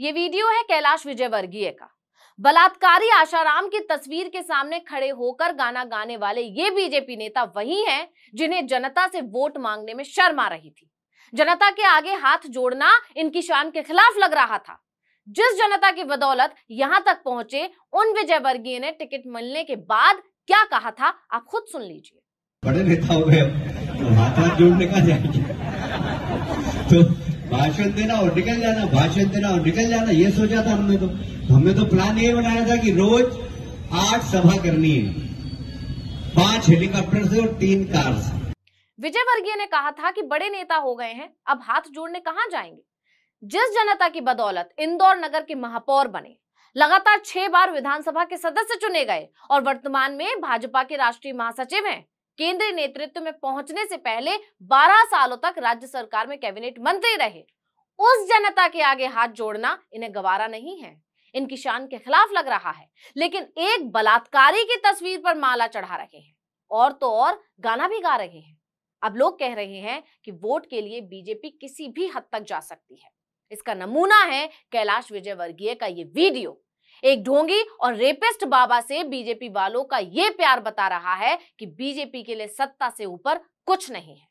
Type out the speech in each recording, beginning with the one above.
ये वीडियो है कैलाश विजयवर्गीय का बलात्कारी आशाराम की तस्वीर के सामने खड़े होकर गाना गाने वाले ये बीजेपी नेता वही हैं जिन्हें जनता से वोट मांगने में शर्म आ रही थी जनता के आगे हाथ जोड़ना इनकी शान के खिलाफ लग रहा था जिस जनता की बदौलत यहां तक पहुंचे उन विजयवर्गीय ने टिकट मिलने के बाद क्या कहा था आप खुद सुन लीजिए बड़े नेता हो गए हाथ हाथ जोड़ने का जाएंगे तो भाषण देना और निकल जाना भाषण देना और निकल जाना ये सोचा था हमने तो, तो हमने तो प्लान ये बनाया था कि रोज आठ सभा करनी है पांच हेलीकॉप्टर से और तीन कार से विजय वर्गीय ने कहा था कि बड़े नेता हो गए हैं अब हाथ जोड़ने कहा जाएंगे जिस जनता की बदौलत इंदौर नगर के महापौर बने लगातार छह बार विधानसभा के सदस्य चुने गए और वर्तमान में भाजपा के राष्ट्रीय महासचिव हैं केंद्रीय नेतृत्व में पहुंचने से पहले 12 सालों तक राज्य सरकार में कैबिनेट मंत्री रहे उस जनता के आगे हाथ जोड़ना इन्हें गवारा नहीं है इनकी शान के खिलाफ लग रहा है लेकिन एक बलात्कारी की तस्वीर पर माला चढ़ा रहे हैं और तो और गाना भी गा रहे हैं अब लोग कह रहे हैं कि वोट के लिए बीजेपी किसी भी हद तक जा सकती है इसका नमूना है कैलाश विजयवर्गीय का ये वीडियो एक ढोंगी और रेपिस्ट बाबा से बीजेपी वालों का यह प्यार बता रहा है कि बीजेपी के लिए सत्ता से ऊपर कुछ नहीं है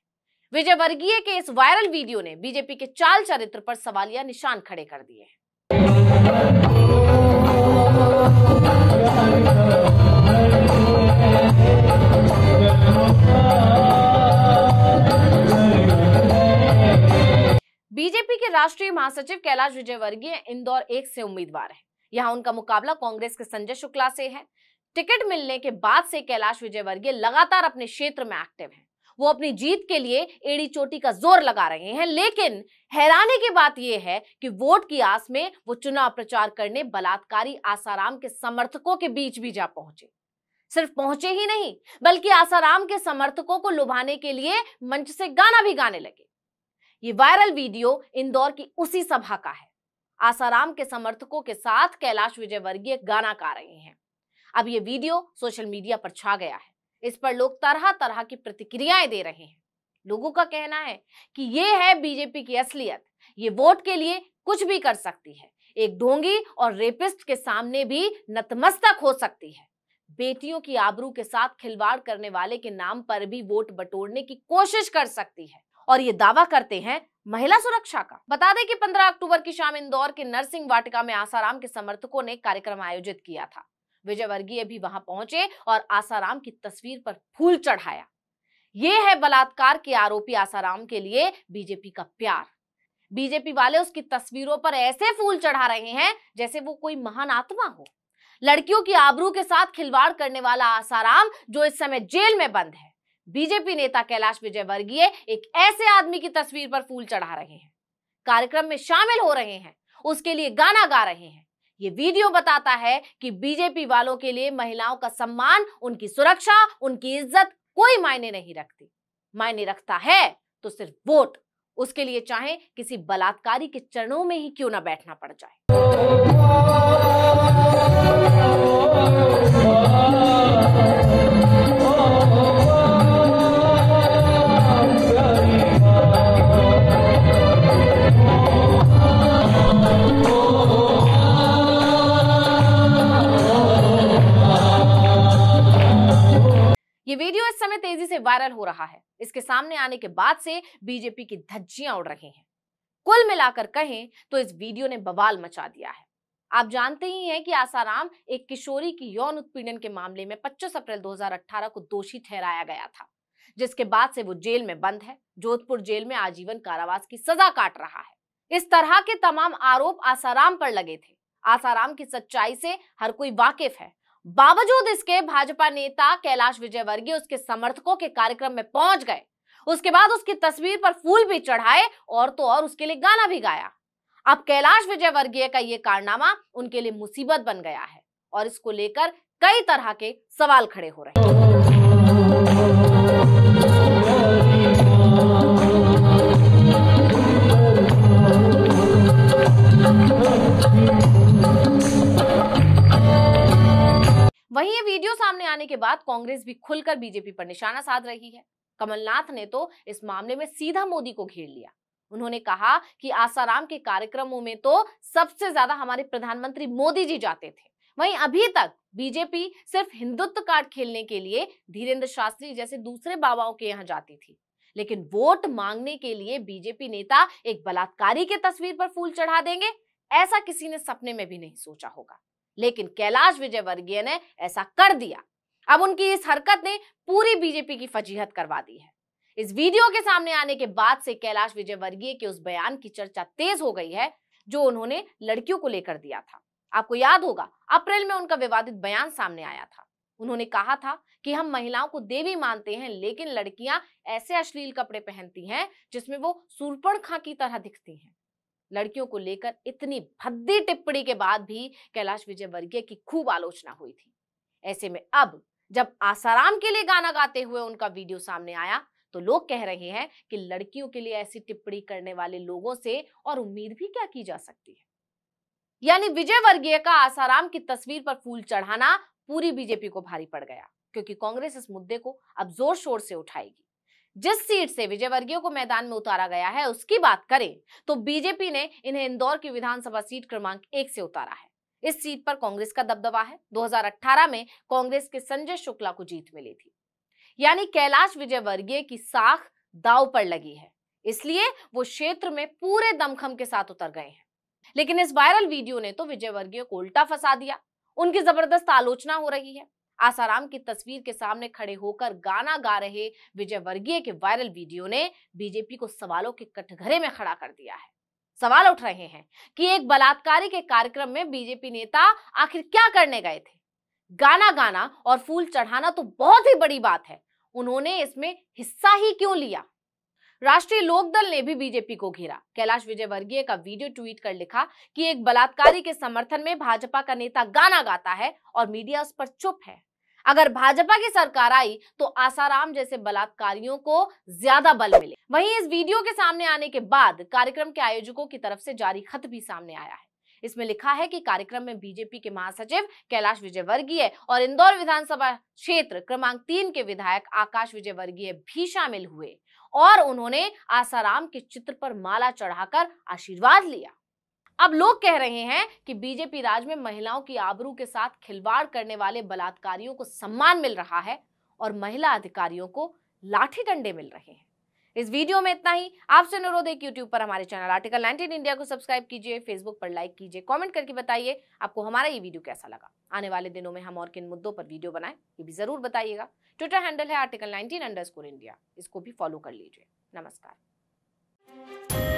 विजय वर्गीय के इस वायरल वीडियो ने बीजेपी के चाल चरित्र पर सवालिया निशान खड़े कर दिए बीजेपी के राष्ट्रीय महासचिव कैलाश विजयवर्गीय इंदौर एक से उम्मीदवार हैं यहां उनका मुकाबला कांग्रेस के संजय शुक्ला से है टिकट मिलने के बाद से कैलाश विजयवर्गीय लगातार अपने क्षेत्र में एक्टिव हैं वो अपनी जीत के लिए एड़ी चोटी का जोर लगा रहे हैं लेकिन हैरानी की बात यह है कि वोट की आस में वो चुनाव प्रचार करने बलात्कारी आसाराम के समर्थकों के बीच भी जा पहुंचे सिर्फ पहुंचे ही नहीं बल्कि आसाराम के समर्थकों को लुभाने के लिए मंच से गाना भी गाने लगे ये वायरल वीडियो इंदौर की उसी सभा का है आसाराम के समर्थकों के साथ कैलाश विजयवर्गीय गाना गा रहे हैं अब ये वीडियो सोशल मीडिया पर छा गया है इस पर लोग तरह तरह की प्रतिक्रियाएं दे रहे हैं लोगों का कहना है कि ये है बीजेपी की असलियत ये वोट के लिए कुछ भी कर सकती है एक ढोंगी और रेपिस्ट के सामने भी नतमस्तक हो सकती है बेटियों की आबरू के साथ खिलवाड़ करने वाले के नाम पर भी वोट बटोरने की कोशिश कर सकती है और ये दावा करते हैं महिला सुरक्षा का बता दें कि 15 अक्टूबर की शाम इंदौर के नरसिंह वाटिका में आसाराम के समर्थकों ने कार्यक्रम आयोजित किया था विजय वर्गीय भी वहां पहुंचे और आसाराम की तस्वीर पर फूल चढ़ाया ये है बलात्कार के आरोपी आसाराम के लिए बीजेपी का प्यार बीजेपी वाले उसकी तस्वीरों पर ऐसे फूल चढ़ा रहे हैं जैसे वो कोई महान आत्मा हो लड़कियों की आबरू के साथ खिलवाड़ करने वाला आसाराम जो इस समय जेल में बंद है बीजेपी नेता कैलाश विजयवर्गीय एक ऐसे आदमी की तस्वीर पर फूल चढ़ा रहे हैं कार्यक्रम में शामिल हो रहे हैं उसके लिए गाना गा रहे हैं ये वीडियो बताता है कि बीजेपी वालों के लिए महिलाओं का सम्मान उनकी सुरक्षा उनकी इज्जत कोई मायने नहीं रखती मायने रखता है तो सिर्फ वोट उसके लिए चाहे किसी बलात्कारी के चरणों में ही क्यों ना बैठना पड़ जाए समय तेजी से वायरल हो रहा है इसके सामने आने के बाद से बीजेपी की धज्जियां उड़ रही हैं कुल मिलाकर कहें तो इस वीडियो ने बवाल मचा दिया है आप जानते ही हैं कि आसाराम एक किशोरी की यौन उत्पीड़न के मामले में 25 अप्रैल 2018 को दोषी ठहराया गया था जिसके बाद से वो जेल में बंद है जोधपुर जेल में आजीवन कारावास की सजा काट रहा है इस तरह के तमाम आरोप आसाराम पर लगे थे आसाराम की सच्चाई से हर कोई वाकिफ है बावजूद इसके भाजपा नेता कैलाश विजयवर्गीय उसके समर्थकों के कार्यक्रम में पहुंच गए उसके बाद उसकी तस्वीर पर फूल भी चढ़ाए और तो और उसके लिए गाना भी गाया अब कैलाश विजयवर्गीय का ये कारनामा उनके लिए मुसीबत बन गया है और इसको लेकर कई तरह के सवाल खड़े हो रहे हैं वहीं ये वीडियो सामने आने के बाद कांग्रेस भी खुलकर बीजेपी पर निशाना साध रही है कमलनाथ ने तो इस मामले में सीधा मोदी को घेर लिया उन्होंने कहा कि आसाराम के कार्यक्रमों में तो सबसे ज्यादा हमारे प्रधानमंत्री मोदी जी जाते थे वहीं अभी तक बीजेपी सिर्फ हिंदुत्व कार्ड खेलने के लिए धीरेन्द्र शास्त्री जैसे दूसरे बाबाओं के यहाँ जाती थी लेकिन वोट मांगने के लिए बीजेपी नेता एक बलात्कारी के तस्वीर पर फूल चढ़ा देंगे ऐसा किसी ने सपने में भी नहीं सोचा होगा लेकिन कैलाश विजयवर्गीय ने ऐसा कर दिया अब उनकी इस हरकत ने पूरी बीजेपी की फजीहत करवा दी है इस वीडियो के सामने आने के बाद से कैलाश विजयवर्गीय के उस बयान की चर्चा तेज हो गई है जो उन्होंने लड़कियों को लेकर दिया था आपको याद होगा अप्रैल में उनका विवादित बयान सामने आया था उन्होंने कहा था कि हम महिलाओं को देवी मानते हैं लेकिन लड़कियां ऐसे अश्लील कपड़े पहनती हैं जिसमें वो सुरपण खां की तरह दिखती हैं लड़कियों को लेकर इतनी भद्दी टिप्पणी के बाद भी कैलाश विजयवर्गीय की खूब आलोचना हुई थी ऐसे में अब जब आसाराम के लिए गाना गाते हुए उनका वीडियो सामने आया तो लोग कह रहे हैं कि लड़कियों के लिए ऐसी टिप्पणी करने वाले लोगों से और उम्मीद भी क्या की जा सकती है यानी विजय वर्गीय का आसाराम की तस्वीर पर फूल चढ़ाना पूरी बीजेपी को भारी पड़ गया क्योंकि कांग्रेस इस मुद्दे को अब जोर शोर से उठाएगी जिस सीट से विजयवर्गीय को मैदान में उतारा गया है उसकी बात करें तो बीजेपी ने इन्हें इंदौर की विधानसभा सीट क्रमांक एक से उतारा है इस सीट पर कांग्रेस का दबदबा है 2018 में कांग्रेस के संजय शुक्ला को जीत मिली थी यानी कैलाश विजयवर्गीय की साख दाव पर लगी है इसलिए वो क्षेत्र में पूरे दमखम के साथ उतर गए हैं लेकिन इस वायरल वीडियो ने तो विजयवर्गीय को उल्टा फंसा दिया उनकी जबरदस्त आलोचना हो रही है आसाराम की तस्वीर के सामने खड़े होकर गाना गा रहे विजय वर्गीय के वायरल वीडियो ने बीजेपी को सवालों के कटघरे में खड़ा कर दिया है सवाल उठ रहे हैं कि एक बलात्कारी के कार्यक्रम में बीजेपी नेता आखिर क्या करने गए थे गाना गाना और फूल चढ़ाना तो बहुत ही बड़ी बात है उन्होंने इसमें हिस्सा ही क्यों लिया राष्ट्रीय लोकदल ने भी बीजेपी को घेरा कैलाश विजयवर्गीय का वीडियो ट्वीट कर लिखा कि एक बलात्कारी के समर्थन में भाजपा का नेता गाना गाता है और मीडिया उस पर चुप है अगर भाजपा की सरकार आई तो आसाराम जैसे बलात्कारियों को ज्यादा बल मिले वहीं इस वीडियो के सामने आने के बाद कार्यक्रम के आयोजकों की तरफ से जारी खत भी सामने आया है इसमें लिखा है कि कार्यक्रम में बीजेपी के महासचिव कैलाश विजयवर्गीय और इंदौर विधानसभा क्षेत्र क्रमांक तीन के विधायक आकाश विजयवर्गीय भी शामिल हुए और उन्होंने आसाराम के चित्र पर माला चढ़ाकर आशीर्वाद लिया अब लोग कह रहे हैं कि बीजेपी राज में महिलाओं की आबरू के साथ खिलवाड़ करने वाले बलात्कारियों को सम्मान मिल रहा है और महिला अधिकारियों को लाठी डंडे मिल रहे हैं इस वीडियो में इतना ही आपसे अनुरोध है कि यूट्यूब पर हमारे चैनल आर्टिकल 19 इंडिया को सब्सक्राइब कीजिए फेसबुक पर लाइक कीजिए कमेंट करके बताइए आपको हमारा ये वीडियो कैसा लगा आने वाले दिनों में हम और किन मुद्दों पर वीडियो बनाए ये भी जरूर बताइएगा ट्विटर हैंडल है आर्टिकल नाइनटीन इंडिया इसको भी फॉलो कर लीजिए नमस्कार